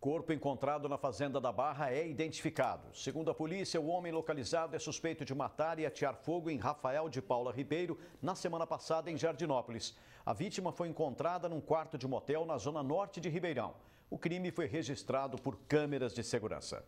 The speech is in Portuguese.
Corpo encontrado na fazenda da Barra é identificado. Segundo a polícia, o homem localizado é suspeito de matar e atear fogo em Rafael de Paula Ribeiro na semana passada em Jardinópolis. A vítima foi encontrada num quarto de motel na zona norte de Ribeirão. O crime foi registrado por câmeras de segurança.